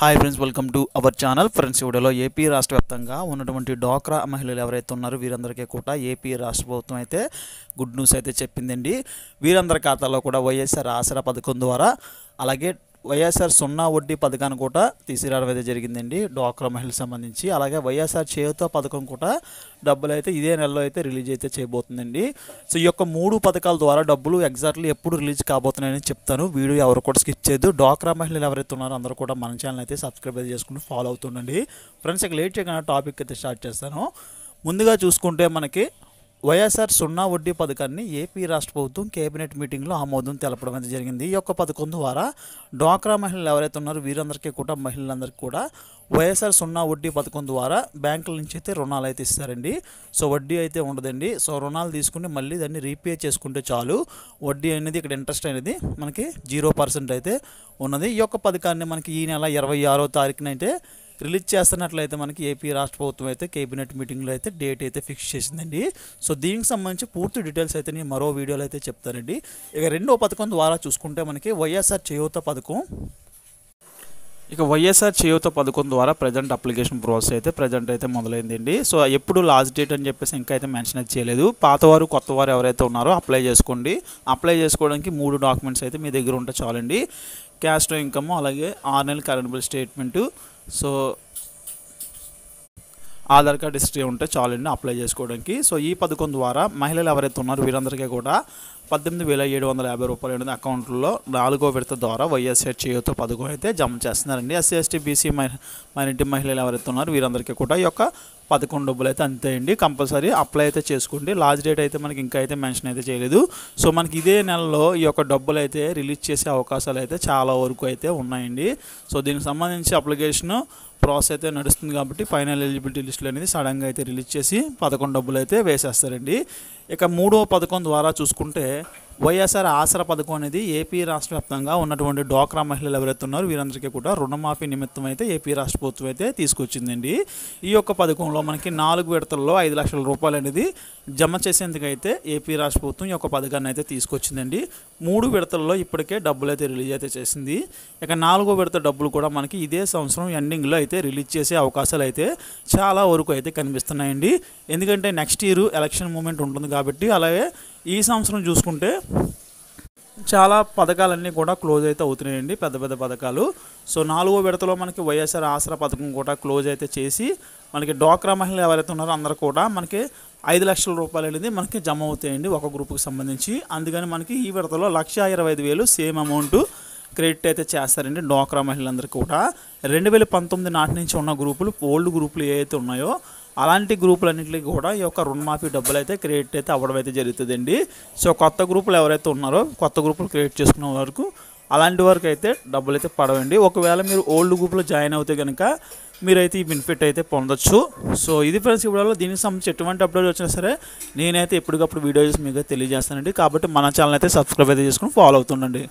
hi friends welcome to our channel friends ఇవిడలో AP రాష్ట్ర వ్యాప్తంగా ఉన్నటువంటి డ్వాక్రా మహిళలు ఎవరైతే ఉన్నారో వీరందరికీ కూడా ఏపీ రాష్ట్ర ప్రభుత్వం అయితే గుడ్ న్యూస్ అయితే చెప్పిందండి వీరందరి ఖాతాలో కూడా వైఎస్ఆర్ ఆసరా పథకం ద్వారా అలాగే వైఎస్ఆర్ సున్నా వడ్డీ పథకాన్ని కూడా తీసుకురావడం అయితే జరిగిందండి డ్వాక్రా మహిళలకు సంబంధించి అలాగే వైఎస్ఆర్ చేయుత పథకం కూడా డబ్బులు అయితే ఇదే నెలలో అయితే రిలీజ్ అయితే చేయబోతుందండి సో ఈ యొక్క మూడు పథకాల ద్వారా డబ్బులు ఎగ్జాక్ట్లీ ఎప్పుడు రిలీజ్ కాబోతున్నాయని చెప్తాను వీడియో ఎవరు కూడా స్కిప్ చేయదు డ్వాక్రా మహిళలు ఎవరైతే ఉన్నారో అందరూ కూడా మన ఛానల్ అయితే సబ్స్క్రైబ్ అయితే చేసుకుని ఫాలో అవుతుండండి ఫ్రెండ్స్ ఇక లేట్ చేయగానే టాపిక్ అయితే స్టార్ట్ చేస్తాను ముందుగా చూసుకుంటే మనకి వైఎస్ఆర్ సున్నా వడ్డీ పథకాన్ని ఏపీ రాష్ట్ర ప్రభుత్వం కేబినెట్ మీటింగ్లో ఆమోదం తెలపడం అయితే జరిగింది ఈ యొక్క పథకం ద్వారా డ్వాక్రా మహిళలు ఎవరైతే ఉన్నారో వీరందరికీ కూడా మహిళలందరికీ కూడా వైఎస్ఆర్ సున్నా వడ్డీ పథకం ద్వారా బ్యాంకుల నుంచి అయితే రుణాలు అయితే ఇస్తారండి సో వడ్డీ అయితే ఉండదండి సో రుణాలు తీసుకుని మళ్ళీ దాన్ని రీపే చేసుకుంటే చాలు వడ్డీ అనేది ఇక్కడ ఇంట్రెస్ట్ అనేది మనకి జీరో పర్సెంట్ అయితే ఉన్నది ఈ యొక్క పథకాన్ని మనకి ఈ నెల ఇరవై ఆరో తారీఖున అయితే రిలీజ్ చేస్తున్నట్లయితే మనకి ఏపీ రాష్ట్ర ప్రభుత్వం అయితే కేబినెట్ మీటింగ్లో అయితే డేట్ అయితే ఫిక్స్ చేసిందండి సో దీనికి సంబంధించి పూర్తి డీటెయిల్స్ అయితే నేను మరో వీడియోలో అయితే చెప్తానండి ఇక రెండో పథకం ద్వారా చూసుకుంటే మనకి వైఎస్ఆర్ చేయూత పథకం ఇక వైఎస్ఆర్ చేయూత పథకం ద్వారా ప్రజెంట్ అప్లికేషన్ ప్రాసెస్ అయితే ప్రజెంట్ అయితే మొదలైందండి సో ఎప్పుడు లాస్ట్ డేట్ అని చెప్పేసి ఇంకా అయితే మెన్షన్ అయితే చేయలేదు పాతవారు కొత్తవారు ఎవరైతే ఉన్నారో అప్లై చేసుకోండి అప్లై చేసుకోవడానికి మూడు డాక్యుమెంట్స్ అయితే మీ దగ్గర ఉంటే చాలండి క్యాస్ట్ ఇన్కమ్ అలాగే ఆరు నెలల current bill statement so Aadhaar card history ఉంటే చాలండి అప్లై చేసుకోవడానికి సో ఈ పథకం ద్వారా మహిళలు ఎవరైతే ఉన్నారో వీరందరికీ కూడా పద్దెనిమిది వేల ఏడు వందల యాభై రూపాయలు అనేది అకౌంట్లో నాలుగో విడత ద్వారా వైఎస్ఆర్ చేయుతో పథకం అయితే జమ చేస్తున్నారండి ఎస్సీ ఎస్టీ బీసీ మైనారిటీ మహిళలు ఎవరైతే ఉన్నారో వీరందరికీ కూడా ఈ యొక్క పదకొండు డబ్బులు అయితే అంతేయండి కంపల్సరీ అప్లై అయితే చేసుకోండి లాస్ట్ డేట్ అయితే మనకి ఇంకా అయితే మెన్షన్ అయితే చేయలేదు సో మనకి ఇదే నెలలో ఈ యొక్క డబ్బులు అయితే రిలీజ్ చేసే అవకాశాలు అయితే చాలా వరకు అయితే ఉన్నాయండి సో దీనికి సంబంధించి అప్లికేషన్ ప్రాసెస్ అయితే నడుస్తుంది కాబట్టి ఫైనల్ ఎలిజిబిలిటీ లిస్టులు అనేది సడన్గా అయితే రిలీజ్ చేసి పదకొండు డబ్బులు అయితే వేసేస్తారండి ఇక మూడో పథకం ద్వారా చూసుకుంటే వైఎస్ఆర్ ఆసరా పథకం అనేది ఏపీ రాష్ట్ర వ్యాప్తంగా ఉన్నటువంటి డోక్రా మహిళలు ఎవరైతే ఉన్నారో వీరందరికీ కూడా రుణమాఫీ నిమిత్తం అయితే ఏపీ రాష్ట్ర ప్రభుత్వం అయితే తీసుకొచ్చిందండి ఈ యొక్క పథకంలో మనకి నాలుగు విడతల్లో ఐదు లక్షల రూపాయలు అనేది జమ చేసేందుకైతే ఏపీ రాష్ట్ర ప్రభుత్వం ఈ యొక్క పథకాన్ని అయితే తీసుకొచ్చిందండి మూడు విడతల్లో ఇప్పటికే డబ్బులు అయితే రిలీజ్ అయితే చేసింది ఇక నాలుగో విడత డబ్బులు కూడా మనకి ఇదే సంవత్సరం ఎండింగ్లో అయితే రిలీజ్ చేసే అవకాశాలు అయితే చాలా వరకు అయితే కనిపిస్తున్నాయండి ఎందుకంటే నెక్స్ట్ ఇయర్ ఎలక్షన్ మూమెంట్ ఉంటుంది కాబట్టి అలాగే ఈ సంవత్సరం చూసుకుంటే చాలా పథకాలన్నీ కూడా క్లోజ్ అయితే అవుతున్నాయండి పెద్ద పెద్ద పథకాలు సో నాలుగో విడతలో మనకి వైఎస్ఆర్ ఆసరా పథకం కూడా క్లోజ్ అయితే చేసి మనకి డ్వాక్రా మహిళలు ఎవరైతే ఉన్నారో అందరూ కూడా మనకి ఐదు లక్షల రూపాయలు అనేది మనకి జమ అవుతాయండి ఒక గ్రూప్కి సంబంధించి అందుకని మనకి ఈ విడతలో లక్ష ఇరవై ఐదు వేలు సేమ్ అమౌంట్ క్రెడిట్ అయితే చేస్తారండి డ్వాక్రా మహిళలందరూ కూడా రెండు వేల పంతొమ్మిది నాటి నుంచి ఉన్న గ్రూపులు ఓల్డ్ గ్రూపులు ఏవైతే ఉన్నాయో అలాంటి గ్రూపులన్నింటికి కూడా ఈ యొక్క రుణమాఫీ డబ్బులు అయితే క్రియేట్ అయితే అవ్వడం అయితే జరుగుతుందండి సో కొత్త గ్రూపులు ఎవరైతే ఉన్నారో కొత్త గ్రూపులు క్రియేట్ చేసుకున్న వరకు అలాంటి వరకు అయితే డబ్బులు అయితే పడవండి ఒకవేళ మీరు ఓల్డ్ గ్రూప్లో జాయిన్ అవుతే కనుక మీరైతే ఈ బెనిఫిట్ అయితే పొందొచ్చు సో ఇది ఫ్రెండ్స్ ఇవ్వడంలో దీనికి సంబంధించి ఎటువంటి అప్డేట్ వచ్చినా సరే నేనైతే ఎప్పటికప్పుడు వీడియోస్ మీకు తెలియజేస్తానండి కాబట్టి మన ఛానల్ అయితే సబ్స్క్రైబ్ అయితే చేసుకుని ఫాలో అవుతుండండి